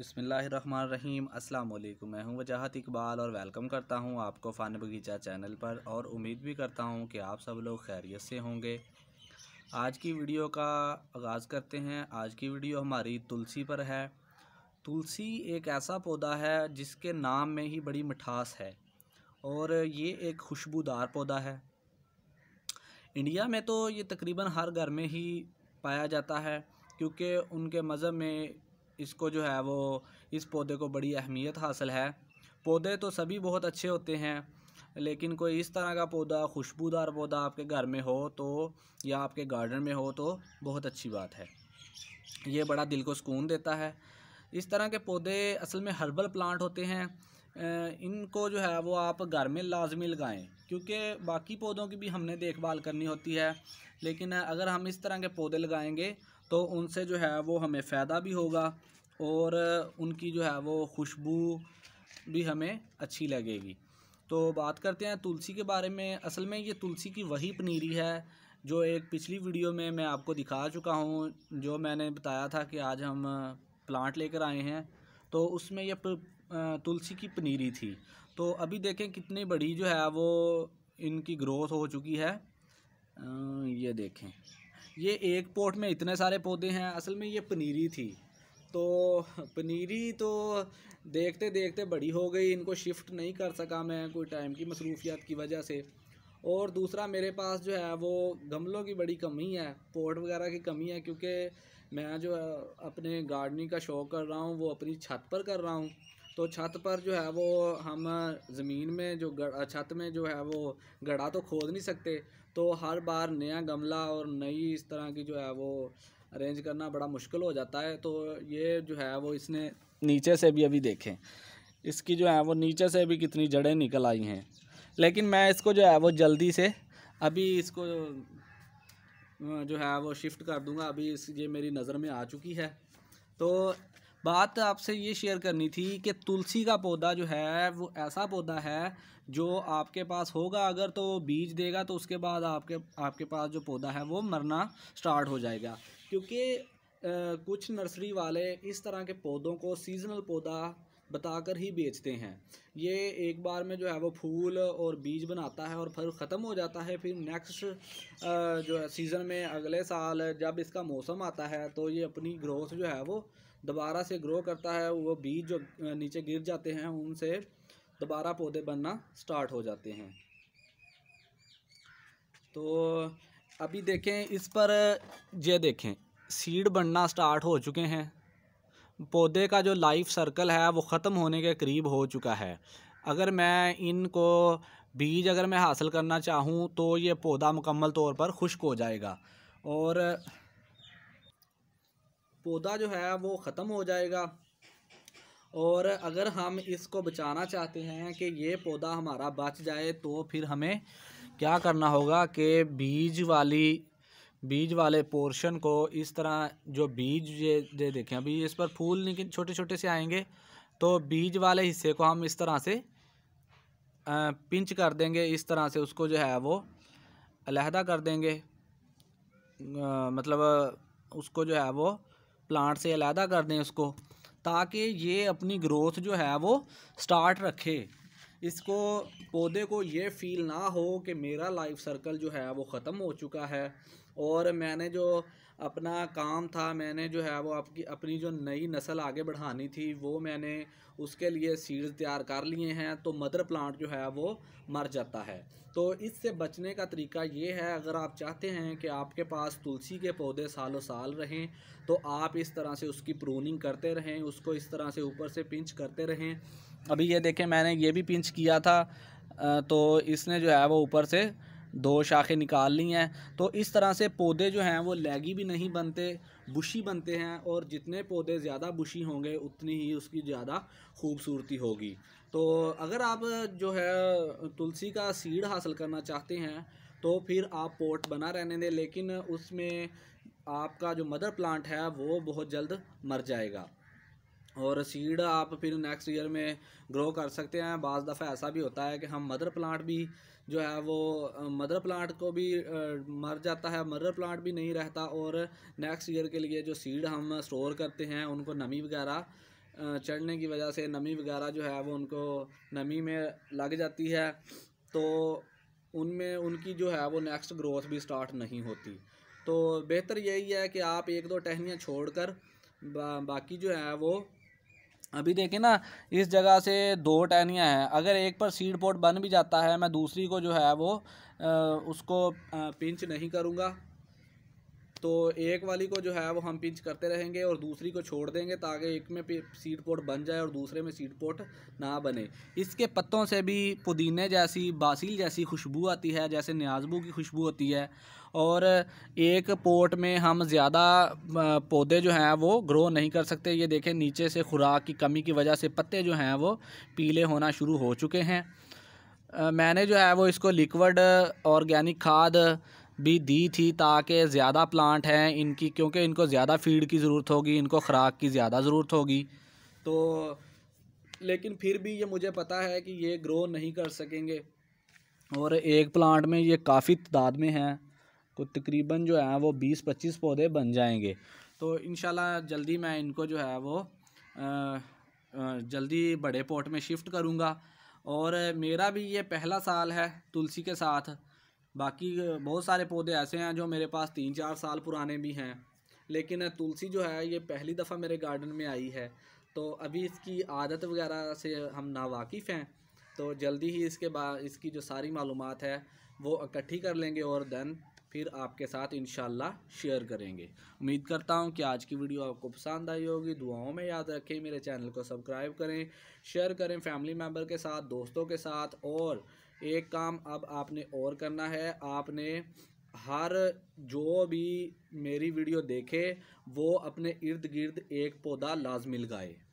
बिसमीम अल्लाम मैं हूं वजाहत इकबाल और वेलकम करता हूं आपको फ़ान बगीचा चैनल पर और उम्मीद भी करता हूं कि आप सब लोग खैरियत से होंगे आज की वीडियो का आगाज़ करते हैं आज की वीडियो हमारी तुलसी पर है तुलसी एक ऐसा पौधा है जिसके नाम में ही बड़ी मिठास है और ये एक खुशबूदार पौधा है इंडिया में तो ये तकरीबन हर घर में ही पाया जाता है क्योंकि उनके मज़हब में इसको जो है वो इस पौधे को बड़ी अहमियत हासिल है पौधे तो सभी बहुत अच्छे होते हैं लेकिन कोई इस तरह का पौधा खुशबूदार पौधा आपके घर में हो तो या आपके गार्डन में हो तो बहुत अच्छी बात है ये बड़ा दिल को सुकून देता है इस तरह के पौधे असल में हर्बल प्लांट होते हैं इनको जो है वो आप घर में लाजमी लगाएं क्योंकि बाकी पौधों की भी हमने देखभाल करनी होती है लेकिन अगर हम इस तरह के पौधे लगाएंगे तो उनसे जो है वो हमें फ़ायदा भी होगा और उनकी जो है वो खुशबू भी हमें अच्छी लगेगी तो बात करते हैं तुलसी के बारे में असल में ये तुलसी की वही पनीरी है जो एक पिछली वीडियो में मैं आपको दिखा चुका हूँ जो मैंने बताया था कि आज हम प्लांट लेकर आए हैं तो उसमें यह तुलसी की पनीरी थी तो अभी देखें कितनी बड़ी जो है वो इनकी ग्रोथ हो चुकी है ये देखें ये एक पोट में इतने सारे पौधे हैं असल में ये पनीरी थी तो पनीरी तो देखते देखते बड़ी हो गई इनको शिफ्ट नहीं कर सका मैं कोई टाइम की मसरूफियात की वजह से और दूसरा मेरे पास जो है वो गमलों की बड़ी कमी है पोट वगैरह की कमी है क्योंकि मैं जो अपने गार्डनिंग का शौक़ कर रहा हूँ वो अपनी छत पर कर रहा हूँ तो छत पर जो है वो हम ज़मीन में जो छत में जो है वो गड़ा तो खोद नहीं सकते तो हर बार नया गमला और नई इस तरह की जो है वो अरेंज करना बड़ा मुश्किल हो जाता है तो ये जो है वो इसने नीचे से भी अभी देखें इसकी जो है वो नीचे से भी कितनी जड़ें निकल आई हैं लेकिन मैं इसको जो है वो जल्दी से अभी इसको जो है वो शिफ्ट कर दूंगा अभी इस ये मेरी नज़र में आ चुकी है तो बात आपसे ये शेयर करनी थी कि तुलसी का पौधा जो है वो ऐसा पौधा है जो आपके पास होगा अगर तो बीज देगा तो उसके बाद आपके आपके पास जो पौधा है वो मरना स्टार्ट हो जाएगा क्योंकि कुछ नर्सरी वाले इस तरह के पौधों को सीजनल पौधा बताकर ही बेचते हैं ये एक बार में जो है वो फूल और बीज बनाता है और फिर ख़त्म हो जाता है फिर नेक्स्ट जो है सीज़न में अगले साल जब इसका मौसम आता है तो ये अपनी ग्रोथ जो है वो दोबारा से ग्रो करता है वो बीज जो नीचे गिर जाते हैं उनसे दोबारा पौधे बनना स्टार्ट हो जाते हैं तो अभी देखें इस पर ये देखें सीड बनना स्टार्ट हो चुके हैं पौधे का जो लाइफ सर्कल है वो ख़त्म होने के करीब हो चुका है अगर मैं इनको बीज अगर मैं हासिल करना चाहूँ तो ये पौधा मुकम्मल तौर पर खुश्क हो जाएगा और पौधा जो है वो ख़त्म हो जाएगा और अगर हम इसको बचाना चाहते हैं कि ये पौधा हमारा बच जाए तो फिर हमें क्या करना होगा कि बीज वाली बीज वाले पोर्शन को इस तरह जो बीज ये दे देखें अभी इस पर फूल निकल छोटे छोटे से आएंगे तो बीज वाले हिस्से को हम इस तरह से पिंच कर देंगे इस तरह से उसको जो है वो अलहदा कर देंगे मतलब उसको जो है वो प्लांट से अलहदा कर दें उसको ताकि ये अपनी ग्रोथ जो है वो स्टार्ट रखे इसको पौधे को ये फील ना हो कि मेरा लाइफ सर्कल जो है वो ख़त्म हो चुका है और मैंने जो अपना काम था मैंने जो है वो आपकी अपनी जो नई नस्ल आगे बढ़ानी थी वो मैंने उसके लिए सीड्स तैयार कर लिए हैं तो मदर प्लांट जो है वो मर जाता है तो इससे बचने का तरीका ये है अगर आप चाहते हैं कि आपके पास तुलसी के पौधे सालों साल रहें तो आप इस तरह से उसकी प्रूनिंग करते रहें उसको इस तरह से ऊपर से पिंच करते रहें अभी ये देखें मैंने ये भी पिंच किया था तो इसने जो है वो ऊपर से दो शाखें निकालनी हैं तो इस तरह से पौधे जो हैं वो लैगी भी नहीं बनते बुशी बनते हैं और जितने पौधे ज़्यादा बुशी होंगे उतनी ही उसकी ज़्यादा खूबसूरती होगी तो अगर आप जो है तुलसी का सीड हासिल करना चाहते हैं तो फिर आप पोर्ट बना रहने दें लेकिन उसमें आपका जो मदर प्लांट है वो बहुत जल्द मर जाएगा और सीड आप फिर नेक्स्ट ईयर में ग्रो कर सकते हैं बज़ दफ़ा ऐसा भी होता है कि हम मदर प्लांट भी जो है वो मदर प्लांट को भी मर जाता है मदर प्लांट भी नहीं रहता और नेक्स्ट ईयर के लिए जो सीड हम स्टोर करते हैं उनको नमी वगैरह चढ़ने की वजह से नमी वगैरह जो है वो उनको नमी में लग जाती है तो उनमें उनकी जो है वो नेक्स्ट ग्रोथ भी स्टार्ट नहीं होती तो बेहतर यही है कि आप एक दो टहनियाँ छोड़ कर बा, बाकी जो है वो अभी देखे ना इस जगह से दो टहनियाँ हैं अगर एक पर सीड पोर्ट बन भी जाता है मैं दूसरी को जो है वो आ, उसको आ, पिंच नहीं करूँगा तो एक वाली को जो है वो हम पिंच करते रहेंगे और दूसरी को छोड़ देंगे ताकि एक में सीड पोट बन जाए और दूसरे में सीड पोट ना बने इसके पत्तों से भी पुदीने जैसी बासील जैसी खुशबू आती है जैसे न्याजबू की खुशबू होती है और एक पोट में हम ज़्यादा पौधे जो हैं वो ग्रो नहीं कर सकते ये देखें नीचे से खुराक की कमी की वजह से पत्ते जो हैं वो पीले होना शुरू हो चुके हैं मैंने जो है वो इसको लिक्वड ऑर्गेनिक खाद भी दी थी ताकि ज़्यादा प्लांट हैं इनकी क्योंकि इनको ज़्यादा फीड की ज़रूरत होगी इनको खुराक की ज़्यादा ज़रूरत होगी तो लेकिन फिर भी ये मुझे पता है कि ये ग्रो नहीं कर सकेंगे और एक प्लांट में ये काफ़ी तादाद में हैं तो तकरीबन जो है वो बीस पच्चीस पौधे बन जाएंगे तो इन जल्दी मैं इनको जो है वो जल्दी बड़े पोट में शिफ्ट करूँगा और मेरा भी ये पहला साल है तुलसी के साथ बाकी बहुत सारे पौधे ऐसे हैं जो मेरे पास तीन चार साल पुराने भी हैं लेकिन तुलसी जो है ये पहली दफ़ा मेरे गार्डन में आई है तो अभी इसकी आदत वगैरह से हम नावाकिफ़ हैं तो जल्दी ही इसके बाद इसकी जो सारी मालूम है वो इकट्ठी कर लेंगे और दैन फिर आपके साथ इन शेयर करेंगे उम्मीद करता हूँ कि आज की वीडियो आपको पसंद आई होगी दुआओं में याद रखें मेरे चैनल को सब्सक्राइब करें शेयर करें फैमिली मेम्बर के साथ दोस्तों के साथ और एक काम अब आपने और करना है आपने हर जो भी मेरी वीडियो देखे वो अपने इर्द गिर्द एक पौधा लाजमी लगाए